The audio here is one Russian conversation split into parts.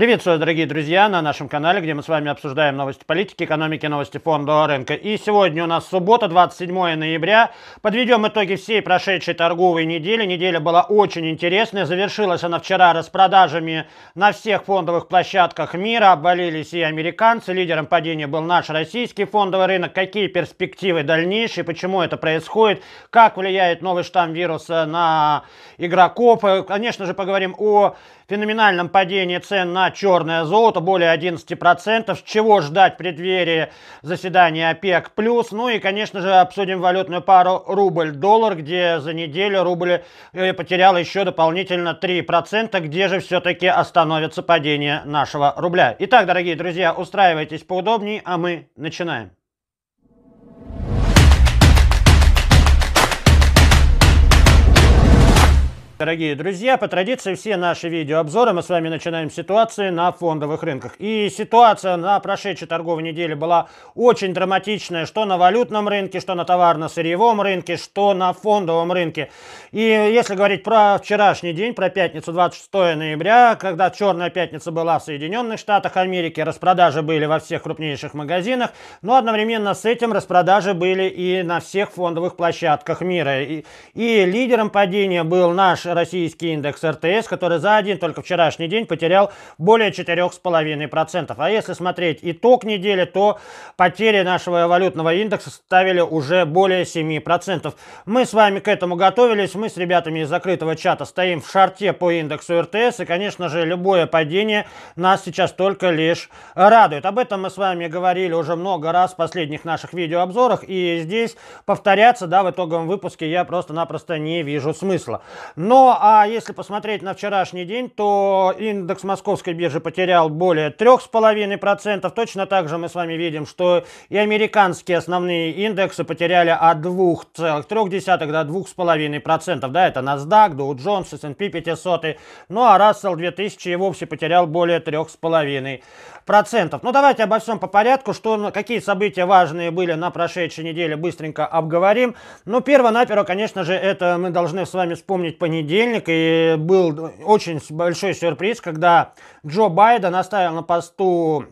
Приветствую, дорогие друзья, на нашем канале, где мы с вами обсуждаем новости политики, экономики, новости фондового рынка. И сегодня у нас суббота, 27 ноября. Подведем итоги всей прошедшей торговой недели. Неделя была очень интересная. Завершилась она вчера распродажами на всех фондовых площадках мира. Обвалились и американцы. Лидером падения был наш российский фондовый рынок. Какие перспективы дальнейшие, почему это происходит, как влияет новый штамм вируса на игроков. Конечно же, поговорим о феноменальном падении цен на черное золото, более 11%, чего ждать в преддверии заседания ОПЕК+. плюс, Ну и, конечно же, обсудим валютную пару рубль-доллар, где за неделю рубль э, потерял еще дополнительно 3%, где же все-таки остановится падение нашего рубля. Итак, дорогие друзья, устраивайтесь поудобнее, а мы начинаем. Дорогие друзья, по традиции все наши видеообзоры мы с вами начинаем с ситуации на фондовых рынках. И ситуация на прошедшей торговой неделе была очень драматичная, что на валютном рынке, что на товарно-сырьевом рынке, что на фондовом рынке. И если говорить про вчерашний день, про пятницу 26 ноября, когда черная пятница была в Соединенных Штатах Америки, распродажи были во всех крупнейших магазинах, но одновременно с этим распродажи были и на всех фондовых площадках мира. И, и лидером падения был наш российский индекс РТС, который за один только вчерашний день потерял более 4,5%. А если смотреть итог недели, то потери нашего валютного индекса составили уже более 7%. Мы с вами к этому готовились, мы с ребятами из закрытого чата стоим в шарте по индексу РТС, и, конечно же, любое падение нас сейчас только лишь радует. Об этом мы с вами говорили уже много раз в последних наших видеообзорах, и здесь повторяться, да, в итоговом выпуске я просто-напросто не вижу смысла. Но ну, а если посмотреть на вчерашний день, то индекс московской биржи потерял более 3,5%. Точно так же мы с вами видим, что и американские основные индексы потеряли от 2,3 до 2,5%. Да, это NASDAQ, Dow Jones, S&P 500. Ну, а Russell 2000 и вовсе потерял более 3,5%. Ну, давайте обо всем по порядку, что, ну, какие события важные были на прошедшей неделе, быстренько обговорим. Ну, перво-наперво, конечно же, это мы должны с вами вспомнить понедельник понедельник, и был очень большой сюрприз, когда Джо Байден оставил на посту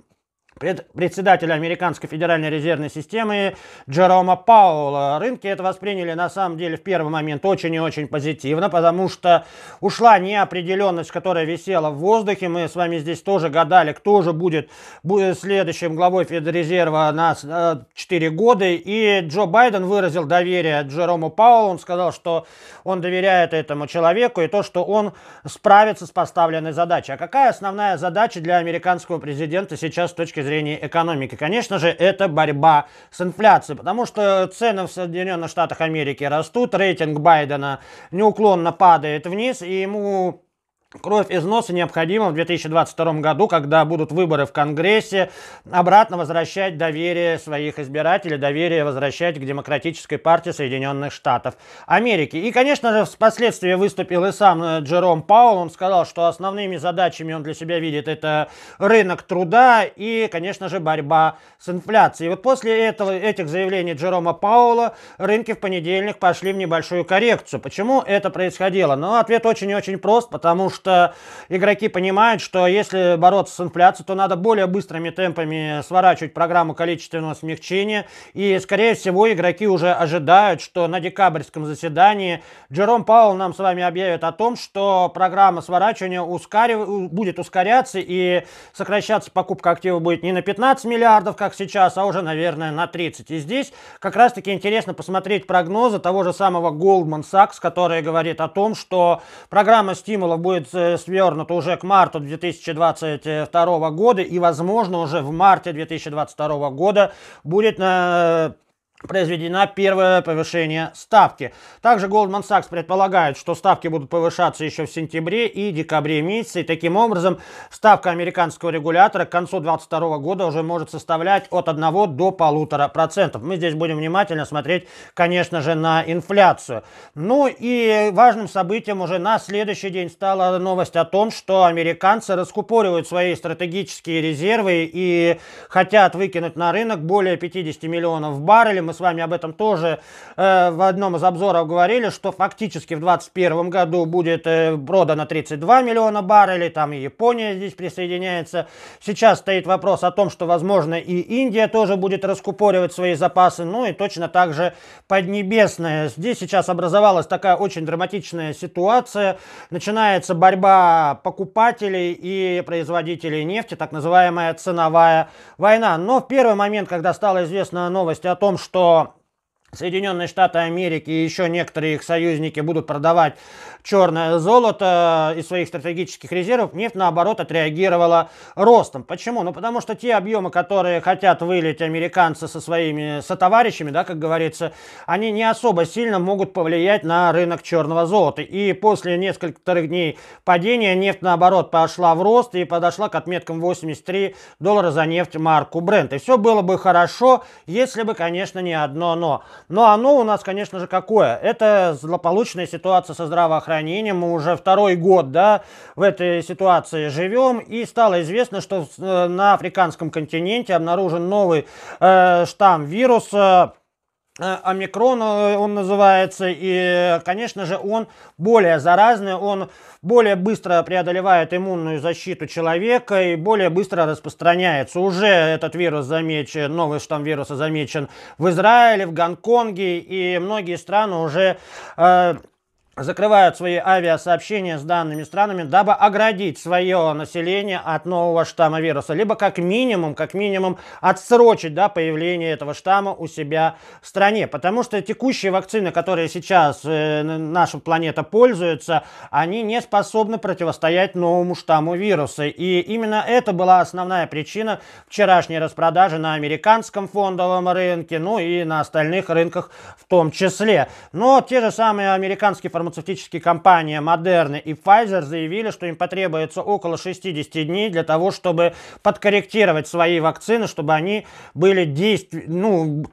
председателя Американской Федеральной резервной системы Джерома Паула. Рынки это восприняли на самом деле в первый момент очень и очень позитивно, потому что ушла неопределенность, которая висела в воздухе. Мы с вами здесь тоже гадали, кто же будет, будет следующим главой Федрезерва на 4 э, года. И Джо Байден выразил доверие Джерому Паулу. Он сказал, что он доверяет этому человеку и то, что он справится с поставленной задачей. А какая основная задача для американского президента сейчас с точки зрения зрения экономики. Конечно же, это борьба с инфляцией, потому что цены в Соединенных Штатах Америки растут, рейтинг Байдена неуклонно падает вниз, и ему Кровь из носа необходима в 2022 году, когда будут выборы в Конгрессе, обратно возвращать доверие своих избирателей, доверие возвращать к Демократической партии Соединенных Штатов Америки. И, конечно же, впоследствии выступил и сам э, Джером Паул. Он сказал, что основными задачами он для себя видит это рынок труда и, конечно же, борьба с инфляцией. И вот после этого, этих заявлений Джерома Паула рынки в понедельник пошли в небольшую коррекцию. Почему это происходило? Ну, ответ очень и очень прост, потому что что игроки понимают, что если бороться с инфляцией, то надо более быстрыми темпами сворачивать программу количественного смягчения. И, скорее всего, игроки уже ожидают, что на декабрьском заседании Джером Паул нам с вами объявит о том, что программа сворачивания ускорив... будет ускоряться и сокращаться покупка активов будет не на 15 миллиардов, как сейчас, а уже, наверное, на 30. И здесь как раз-таки интересно посмотреть прогнозы того же самого Goldman Sachs, который говорит о том, что программа стимулов будет будет э, уже к марту 2022 года и, возможно, уже в марте 2022 года будет на э, произведено первое повышение ставки. Также Goldman Sachs предполагает, что ставки будут повышаться еще в сентябре и декабре месяце. И таким образом, ставка американского регулятора к концу 2022 года уже может составлять от 1 до полутора процентов. Мы здесь будем внимательно смотреть, конечно же, на инфляцию. Ну и важным событием уже на следующий день стала новость о том, что американцы раскупоривают свои стратегические резервы и хотят выкинуть на рынок более 50 миллионов баррелей мы с вами об этом тоже э, в одном из обзоров говорили, что фактически в 2021 году будет э, продано 32 миллиона баррелей, там и Япония здесь присоединяется. Сейчас стоит вопрос о том, что, возможно, и Индия тоже будет раскупоривать свои запасы, ну и точно так же Поднебесная. Здесь сейчас образовалась такая очень драматичная ситуация. Начинается борьба покупателей и производителей нефти, так называемая ценовая война. Но в первый момент, когда стало известно новость о том, что só Соединенные Штаты Америки и еще некоторые их союзники будут продавать черное золото из своих стратегических резервов, нефть, наоборот, отреагировала ростом. Почему? Ну, потому что те объемы, которые хотят вылить американцы со своими сотоварищами, да, как говорится, они не особо сильно могут повлиять на рынок черного золота. И после нескольких дней падения нефть, наоборот, пошла в рост и подошла к отметкам 83 доллара за нефть марку Brent. И все было бы хорошо, если бы, конечно, не одно но. Но оно у нас, конечно же, какое? Это злополучная ситуация со здравоохранением. Мы уже второй год да, в этой ситуации живем. И стало известно, что э, на африканском континенте обнаружен новый э, штамм вируса Э, омикрон э, он называется, и, конечно же, он более заразный, он более быстро преодолевает иммунную защиту человека и более быстро распространяется. Уже этот вирус замечен, новый штамм вируса замечен в Израиле, в Гонконге, и многие страны уже... Э, закрывают свои авиасообщения с данными странами, дабы оградить свое население от нового штамма вируса, либо как минимум, как минимум отсрочить да, появление этого штамма у себя в стране. Потому что текущие вакцины, которые сейчас э, наша планета пользуется, они не способны противостоять новому штамму вируса. И именно это была основная причина вчерашней распродажи на американском фондовом рынке, ну и на остальных рынках в том числе. Но те же самые американские фармацевтики фармацевтические компании Moderna и Pfizer заявили, что им потребуется около 60 дней для того, чтобы подкорректировать свои вакцины, чтобы они были действ... ну,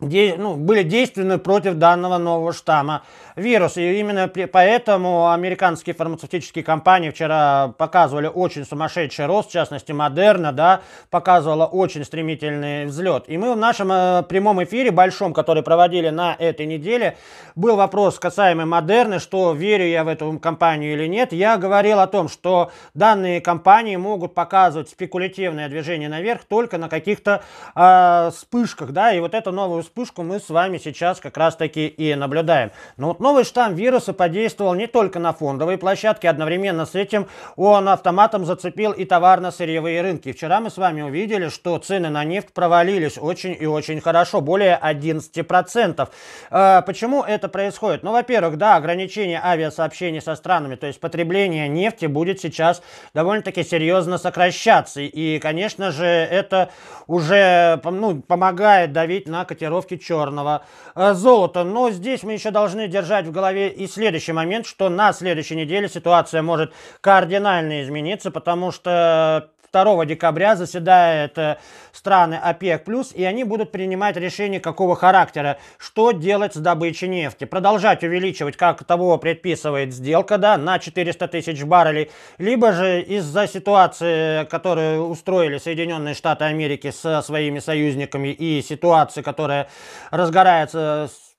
де, ну, были действенны против данного нового штамма вируса. И именно поэтому американские фармацевтические компании вчера показывали очень сумасшедший рост, в частности, Модерна, да, показывала очень стремительный взлет. И мы в нашем э, прямом эфире большом, который проводили на этой неделе, был вопрос касаемый Модерны, что верю я в эту компанию или нет. Я говорил о том, что данные компании могут показывать спекулятивное движение наверх только на каких-то э, вспышках, да, и вот это новое вспышку мы с вами сейчас как раз-таки и наблюдаем. Но вот новый штамм вируса подействовал не только на фондовые площадки, одновременно с этим он автоматом зацепил и товарно-сырьевые рынки. Вчера мы с вами увидели, что цены на нефть провалились очень и очень хорошо, более 11%. Э, а, почему это происходит? Ну, во-первых, да, ограничение авиасообщений со странами, то есть потребление нефти будет сейчас довольно-таки серьезно сокращаться. И, конечно же, это уже ну, помогает давить на котировку котировки черного э, золота. Но здесь мы еще должны держать в голове и следующий момент, что на следующей неделе ситуация может кардинально измениться, потому что 2 декабря заседает э, страны ОПЕК+, плюс и они будут принимать решение какого характера, что делать с добычей нефти. Продолжать увеличивать, как того предписывает сделка, да, на 400 тысяч баррелей, либо же из-за ситуации, которую устроили Соединенные Штаты Америки со своими союзниками и ситуации, которая разгорается с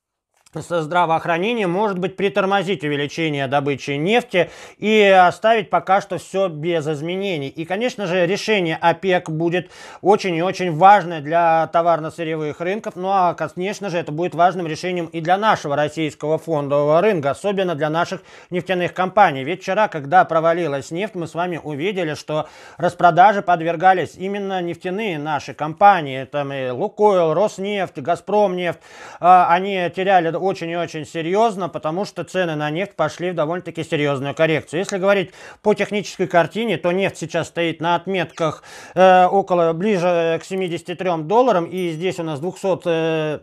со здравоохранением может быть притормозить увеличение добычи нефти и оставить пока что все без изменений. И, конечно же, решение ОПЕК будет очень и очень важное для товарно-сырьевых рынков, ну а, конечно же, это будет важным решением и для нашего российского фондового рынка, особенно для наших нефтяных компаний. Ведь вчера, когда провалилась нефть, мы с вами увидели, что распродажи подвергались именно нефтяные наши компании, там и Лукойл, Роснефть, Газпромнефть, а, они теряли очень и очень серьезно, потому что цены на нефть пошли в довольно-таки серьезную коррекцию. Если говорить по технической картине, то нефть сейчас стоит на отметках э, около ближе к 73 долларам, и здесь у нас 200... Э,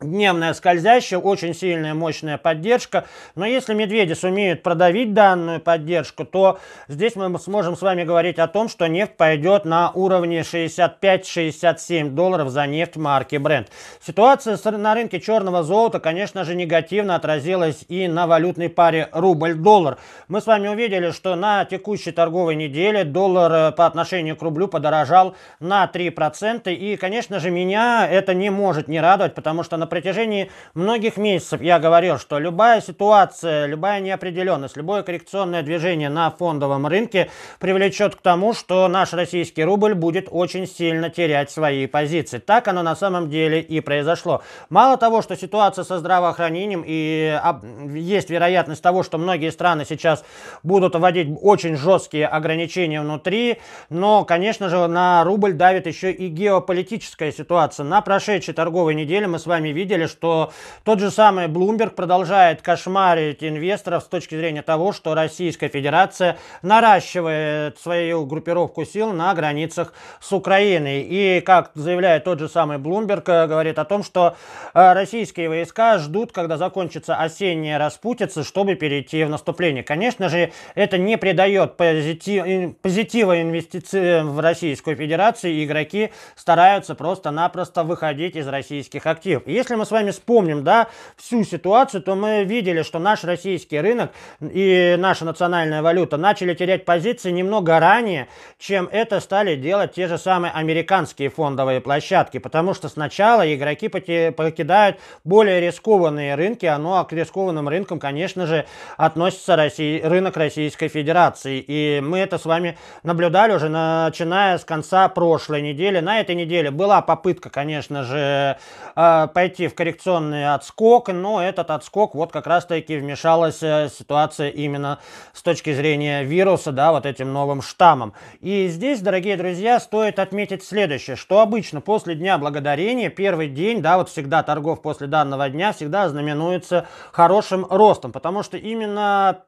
Дневная скользящая, очень сильная, мощная поддержка. Но если медведи сумеют продавить данную поддержку, то здесь мы сможем с вами говорить о том, что нефть пойдет на уровне 65-67 долларов за нефть марки Brent. Ситуация на рынке черного золота, конечно же, негативно отразилась и на валютной паре рубль-доллар. Мы с вами увидели, что на текущей торговой неделе доллар э, по отношению к рублю подорожал на 3%. И, конечно же, меня это не может не радовать, потому что на протяжении многих месяцев я говорил, что любая ситуация, любая неопределенность, любое коррекционное движение на фондовом рынке привлечет к тому, что наш российский рубль будет очень сильно терять свои позиции. Так оно на самом деле и произошло. Мало того, что ситуация со здравоохранением и а, есть вероятность того, что многие страны сейчас будут вводить очень жесткие ограничения внутри, но, конечно же, на рубль давит еще и геополитическая ситуация. На прошедшей торговой неделе мы с вами видели, что тот же самый Bloomberg продолжает кошмарить инвесторов с точки зрения того, что Российская Федерация наращивает свою группировку сил на границах с Украиной. И, как заявляет тот же самый Bloomberg, э, говорит о том, что э, российские войска ждут, когда закончится осенняя распутица, чтобы перейти в наступление. Конечно же, это не придает позитив, позитива инвестициям э, в Российскую Федерацию, игроки стараются просто-напросто выходить из российских активов. Если если мы с вами вспомним да, всю ситуацию, то мы видели, что наш российский рынок и наша национальная валюта начали терять позиции немного ранее, чем это стали делать те же самые американские фондовые площадки, потому что сначала игроки покидают более рискованные рынки, а ну а к рискованным рынкам, конечно же, относится Россия, рынок Российской Федерации. И мы это с вами наблюдали уже начиная с конца прошлой недели. На этой неделе была попытка, конечно же, э, пойти пойти в коррекционный отскок, но этот отскок вот как раз-таки вмешалась э, ситуация именно с точки зрения вируса, да, вот этим новым штаммом. И здесь, дорогие друзья, стоит отметить следующее, что обычно после Дня Благодарения, первый день, да, вот всегда торгов после данного дня всегда знаменуется хорошим ростом, потому что именно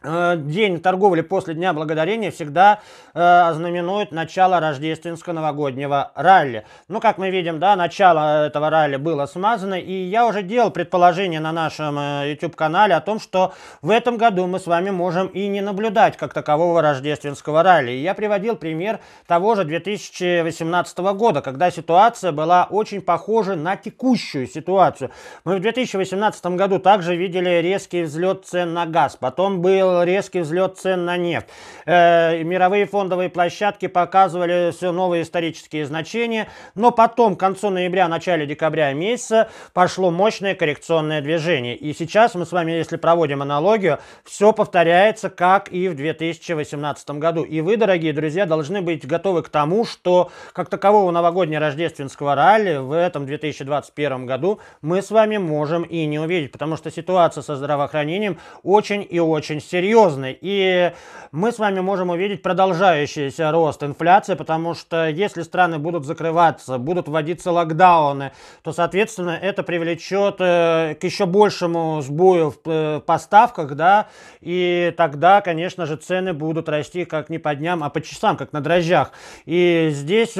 Э, день торговли после Дня Благодарения всегда э, знаменует начало рождественско-новогоднего ралли. Ну, как мы видим, да, начало э, этого ралли было смазано, и я уже делал предположение на нашем э, YouTube-канале о том, что в этом году мы с вами можем и не наблюдать как такового рождественского ралли. И я приводил пример того же 2018 года, когда ситуация была очень похожа на текущую ситуацию. Мы в 2018 году также видели резкий взлет цен на газ, потом был вызвал резкий взлет цен на нефть. Э, мировые фондовые площадки показывали все новые исторические значения, но потом, к концу ноября, начале декабря месяца пошло мощное коррекционное движение. И сейчас мы с вами, если проводим аналогию, все повторяется, как и в 2018 году. И вы, дорогие друзья, должны быть готовы к тому, что как такового новогодне-рождественского ралли в этом 2021 году мы с вами можем и не увидеть, потому что ситуация со здравоохранением очень и очень сильная серьезный. И мы с вами можем увидеть продолжающийся рост инфляции, потому что если страны будут закрываться, будут вводиться локдауны, то, соответственно, это привлечет э, к еще большему сбою э, в поставках, да, и тогда, конечно же, цены будут расти как не по дням, а по часам, как на дрожжах. И здесь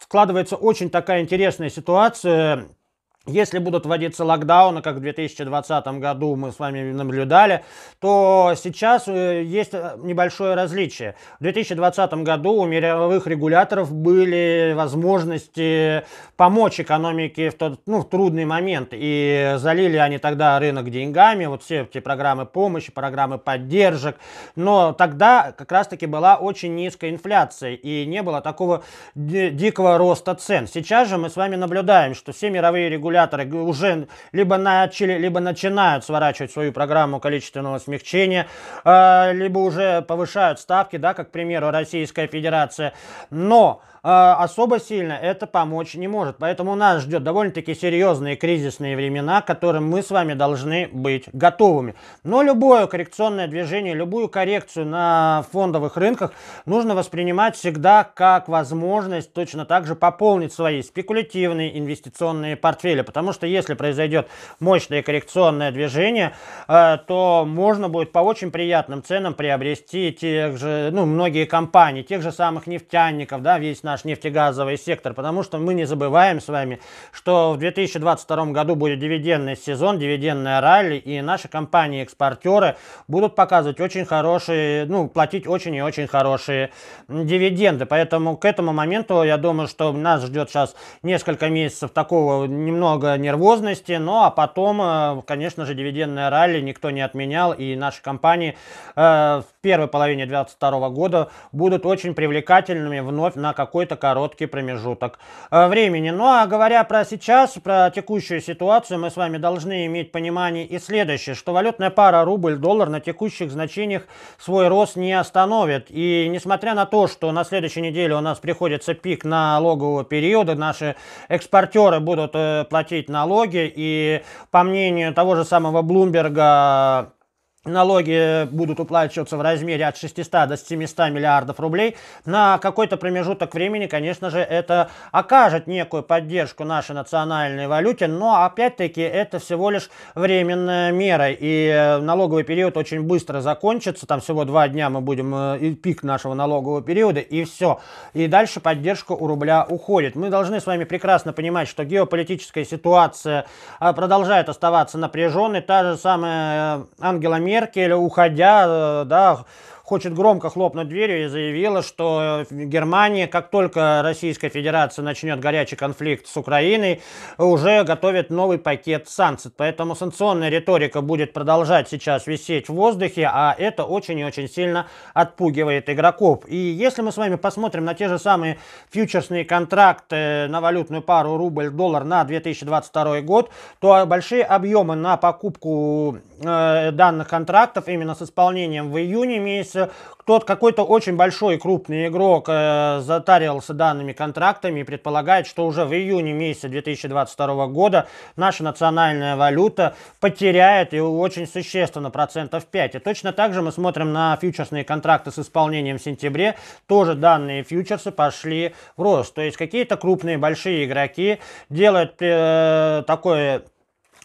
складывается очень такая интересная ситуация, если будут вводиться локдауны, как в 2020 году мы с вами наблюдали, то сейчас э, есть э, небольшое различие. В 2020 году у мировых регуляторов были возможности помочь экономике в, тот, ну, в трудный момент. И залили они тогда рынок деньгами, вот все эти программы помощи, программы поддержек. Но тогда как раз-таки была очень низкая инфляция и не было такого дикого роста цен. Сейчас же мы с вами наблюдаем, что все мировые регуляторы аккумуляторы уже либо начали, либо начинают сворачивать свою программу количественного смягчения, а, либо уже повышают ставки, да, как, к примеру, Российская Федерация. Но а, особо сильно это помочь не может. Поэтому нас ждет довольно-таки серьезные кризисные времена, к которым мы с вами должны быть готовыми. Но любое коррекционное движение, любую коррекцию на фондовых рынках нужно воспринимать всегда как возможность точно так же пополнить свои спекулятивные инвестиционные портфели. Потому что если произойдет мощное коррекционное движение, э, то можно будет по очень приятным ценам приобрести тех же, ну, многие компании, тех же самых нефтяников, да, весь на наш нефтегазовый сектор, потому что мы не забываем с вами, что в 2022 году будет дивидендный сезон, дивидендная ралли, и наши компании-экспортеры будут показывать очень хорошие, ну, платить очень и очень хорошие дивиденды. Поэтому к этому моменту, я думаю, что нас ждет сейчас несколько месяцев такого немного нервозности, ну, а потом, э, конечно же, дивидендная ралли никто не отменял, и наши компании э, в первой половине 2022 года будут очень привлекательными вновь на какой какой-то короткий промежуток э, времени. Ну а говоря про сейчас, про текущую ситуацию, мы с вами должны иметь понимание и следующее, что валютная пара рубль-доллар на текущих значениях свой рост не остановит. И несмотря на то, что на следующей неделе у нас приходится пик налогового периода, наши экспортеры будут э, платить налоги, и по мнению того же самого Блумберга, налоги э, будут уплачиваться в размере от 600 до 700 миллиардов рублей. На какой-то промежуток времени, конечно же, это окажет некую поддержку нашей национальной валюте, но опять-таки это всего лишь временная мера, и э, налоговый период очень быстро закончится, там всего два дня мы будем, э, и пик нашего налогового периода, и все. И дальше поддержка у рубля уходит. Мы должны с вами прекрасно понимать, что геополитическая ситуация продолжает оставаться напряженной, та же самая Ангела Меркель Меркель, уходя, да, хочет громко хлопнуть дверью и заявила, что Германия, как только Российская Федерация начнет горячий конфликт с Украиной, уже готовит новый пакет санкций. Поэтому санкционная риторика будет продолжать сейчас висеть в воздухе, а это очень и очень сильно отпугивает игроков. И если мы с вами посмотрим на те же самые фьючерсные контракты на валютную пару рубль-доллар на 2022 год, то большие объемы на покупку Э, данных контрактов именно с исполнением в июне месяце. Кто-то какой-то очень большой крупный игрок э, затарился данными контрактами и предполагает, что уже в июне месяце 2022 года наша национальная валюта потеряет и очень существенно процентов 5. И точно так же мы смотрим на фьючерсные контракты с исполнением в сентябре. Тоже данные фьючерсы пошли в рост. То есть какие-то крупные большие игроки делают э, такое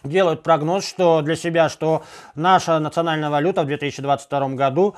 делают прогноз что для себя, что наша национальная валюта в 2022 году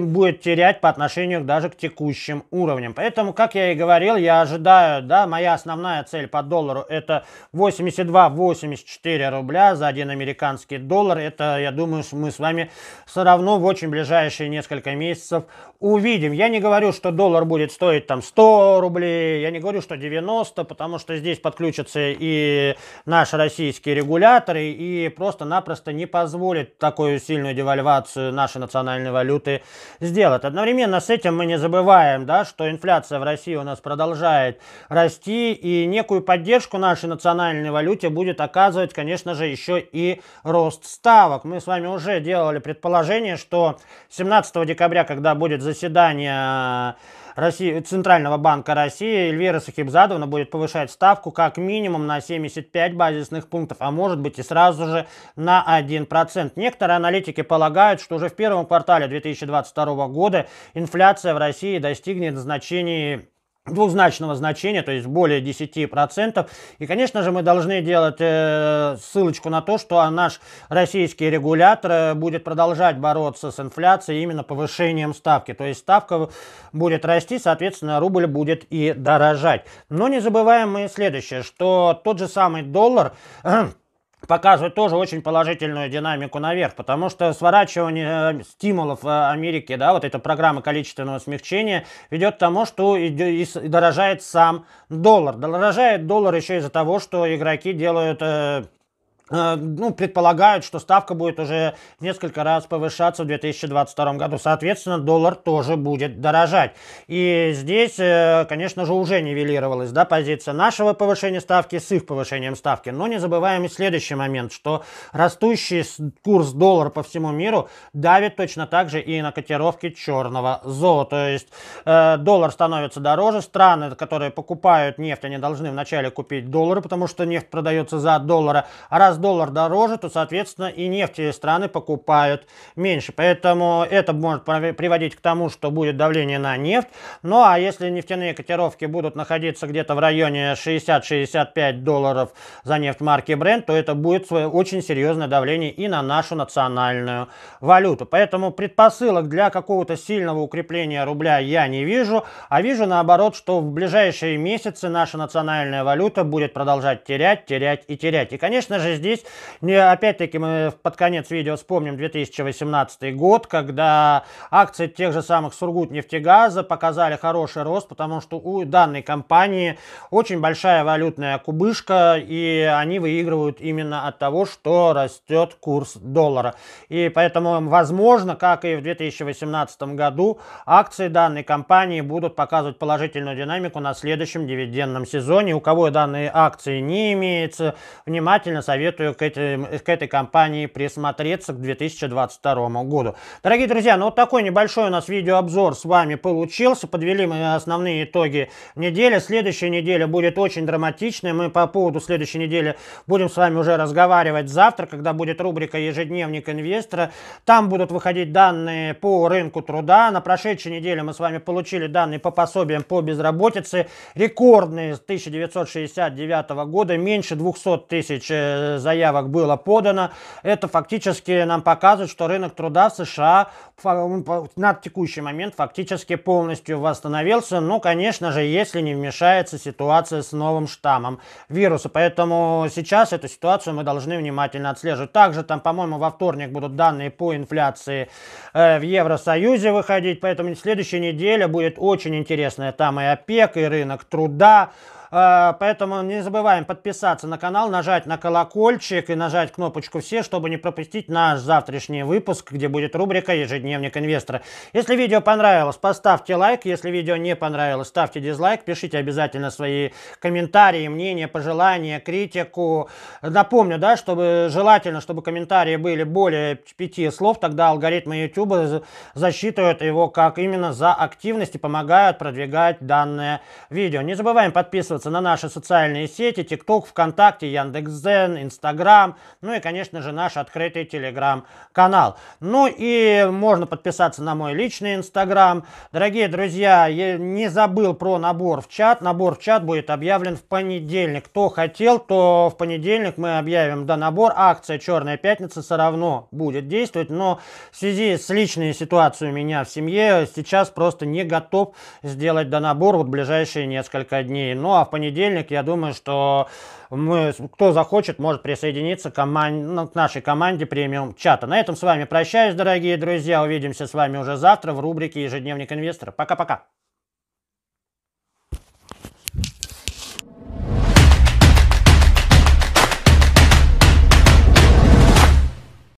будет терять по отношению даже к текущим уровням. Поэтому, как я и говорил, я ожидаю, да, моя основная цель по доллару это 82-84 рубля за один американский доллар. Это, я думаю, мы с вами все равно в очень ближайшие несколько месяцев увидим. Я не говорю, что доллар будет стоить там 100 рублей, я не говорю, что 90, потому что здесь подключится и наш российский регулятор, регуляторы и просто-напросто не позволит такую сильную девальвацию нашей национальной валюты сделать. Одновременно с этим мы не забываем, да, что инфляция в России у нас продолжает расти, и некую поддержку нашей национальной валюте будет оказывать, конечно же, еще и рост ставок. Мы с вами уже делали предположение, что 17 декабря, когда будет заседание России, Центрального банка России Эльвира Сахибзадовна будет повышать ставку как минимум на 75 базисных пунктов, а может быть и сразу же на 1%. Некоторые аналитики полагают, что уже в первом квартале 2022 года инфляция в России достигнет значения двузначного значения, то есть более 10%. И, конечно же, мы должны делать э, ссылочку на то, что наш российский регулятор э, будет продолжать бороться с инфляцией именно повышением ставки. То есть ставка будет расти, соответственно, рубль будет и дорожать. Но не забываем мы следующее, что тот же самый доллар... показывает тоже очень положительную динамику наверх, потому что сворачивание э, стимулов э, Америки, да, вот эта программа количественного смягчения ведет к тому, что и дорожает сам доллар. Дорожает доллар еще из-за того, что игроки делают э, Э, ну, предполагают, что ставка будет уже несколько раз повышаться в 2022 году. Соответственно, доллар тоже будет дорожать. И здесь, э, конечно же, уже нивелировалась да, позиция нашего повышения ставки с их повышением ставки. Но не забываем и следующий момент, что растущий курс доллара по всему миру давит точно так же и на котировки черного золота. То есть э, доллар становится дороже. Страны, которые покупают нефть, они должны вначале купить доллары, потому что нефть продается за доллары. А раз доллар дороже, то, соответственно, и нефть страны покупают меньше. Поэтому это может приводить к тому, что будет давление на нефть. Ну а если нефтяные котировки будут находиться где-то в районе 60-65 долларов за нефть марки Brent, то это будет очень серьезное давление и на нашу национальную валюту. Поэтому предпосылок для какого-то сильного укрепления рубля я не вижу, а вижу наоборот, что в ближайшие месяцы наша национальная валюта будет продолжать терять, терять и терять. И, конечно же, здесь здесь, опять-таки, мы под конец видео вспомним 2018 год, когда акции тех же самых Сургутнефтегаза показали хороший рост, потому что у данной компании очень большая валютная кубышка, и они выигрывают именно от того, что растет курс доллара. И поэтому, возможно, как и в 2018 году, акции данной компании будут показывать положительную динамику на следующем дивидендном сезоне. У кого данные акции не имеется, внимательно советую советую к, этим, к этой компании присмотреться к 2022 году. Дорогие друзья, ну вот такой небольшой у нас видеообзор с вами получился. Подвели мы основные итоги недели. Следующая неделя будет очень драматичной. Мы по поводу следующей недели будем с вами уже разговаривать завтра, когда будет рубрика «Ежедневник инвестора». Там будут выходить данные по рынку труда. На прошедшей неделе мы с вами получили данные по пособиям по безработице. Рекордные с 1969 года. Меньше 200 тысяч э, за заявок было подано. Это фактически нам показывает, что рынок труда в США на текущий момент фактически полностью восстановился. Ну, конечно же, если не вмешается ситуация с новым штаммом вируса. Поэтому сейчас эту ситуацию мы должны внимательно отслеживать. Также там, по-моему, во вторник будут данные по инфляции э, в Евросоюзе выходить. Поэтому следующая неделя будет очень интересная. Там и ОПЕК, и рынок труда. Э, поэтому не забываем подписаться на канал, нажать на колокольчик и нажать кнопочку «Все», чтобы не пропустить наш завтрашний выпуск, где будет рубрика «Ежедневник инвестора». Если видео понравилось, поставьте лайк. Если видео не понравилось, ставьте дизлайк. Пишите обязательно свои комментарии, мнения, пожелания, критику. Напомню, да, чтобы желательно, чтобы комментарии были более пяти слов, тогда алгоритмы YouTube засчитывают его как именно за активность и помогают продвигать данное видео. Не забываем подписываться подписываться на наши социальные сети, TikTok, ВКонтакте, Яндекс.Зен, Инстаграм, ну и, конечно же, наш открытый Телеграм-канал. Ну и можно подписаться на мой личный Инстаграм. Дорогие друзья, я не забыл про набор в чат. Набор в чат будет объявлен в понедельник. Кто хотел, то в понедельник мы объявим до набор. Акция «Черная пятница» все равно будет действовать, но в связи с личной ситуацией у меня в семье сейчас просто не готов сделать до набор вот ближайшие несколько дней. Ну а в понедельник, я думаю, что мы, кто захочет, может присоединиться к, команд, ну, к нашей команде премиум чата. На этом с вами прощаюсь, дорогие друзья. Увидимся с вами уже завтра в рубрике «Ежедневник инвестора». Пока-пока.